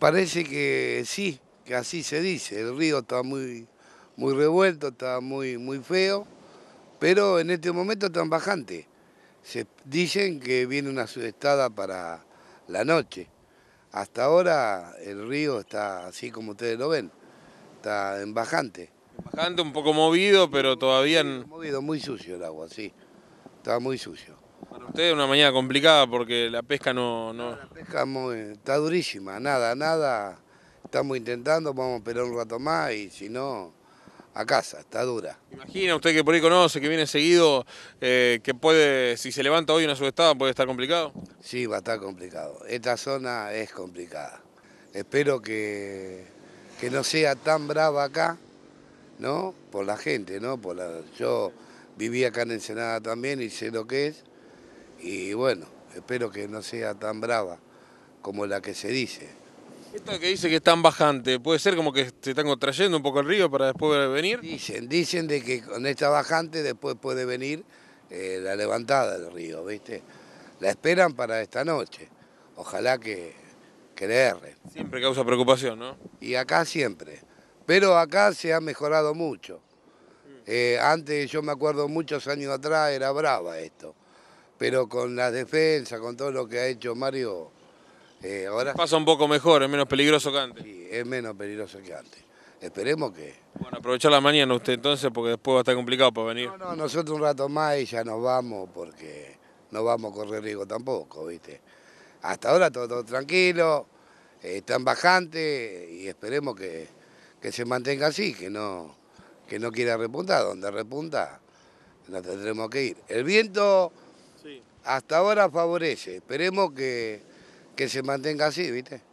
parece que sí, que así se dice. El río está muy, muy revuelto, está muy, muy feo, pero en este momento está bajante. Se dicen que viene una sudestada para la noche. Hasta ahora el río está así como ustedes lo ven, está en bajante. Bajante, un poco movido, pero todavía... Movido, muy sucio el agua, sí. Está muy sucio. Para ustedes una mañana complicada porque la pesca no... no... La pesca está durísima, nada, nada. Estamos intentando, vamos a esperar un rato más y si no, a casa, está dura. Imagina usted que por ahí conoce, que viene seguido, eh, que puede, si se levanta hoy una subestada, puede estar complicado. Sí, va a estar complicado. Esta zona es complicada. Espero que, que no sea tan brava acá, ¿no? Por la gente, ¿no? Por yo viví acá en Ensenada también y sé lo que es y bueno, espero que no sea tan brava como la que se dice. Esto que dice que es tan bajante, ¿puede ser como que se están contrayendo un poco el río para después venir? Dicen, dicen de que con esta bajante después puede venir eh, la levantada del río, ¿viste? La esperan para esta noche, ojalá que, que le erren. Siempre causa preocupación, ¿no? Y acá siempre, pero acá se ha mejorado mucho. Mm. Eh, antes, yo me acuerdo muchos años atrás, era brava esto pero con la defensa, con todo lo que ha hecho Mario, eh, ahora... Pasa un poco mejor, es menos peligroso que antes. Sí, es menos peligroso que antes. Esperemos que... Bueno, aprovecha la mañana usted entonces, porque después va a estar complicado para venir. No, no, nosotros un rato más y ya nos vamos, porque no vamos a correr riesgo tampoco, ¿viste? Hasta ahora todo, tranquilo, eh, están bajante y esperemos que, que, se mantenga así, que no, que no quiera repuntar. Donde repunta, no tendremos que ir. El viento... Hasta ahora favorece, esperemos que, que se mantenga así, ¿viste?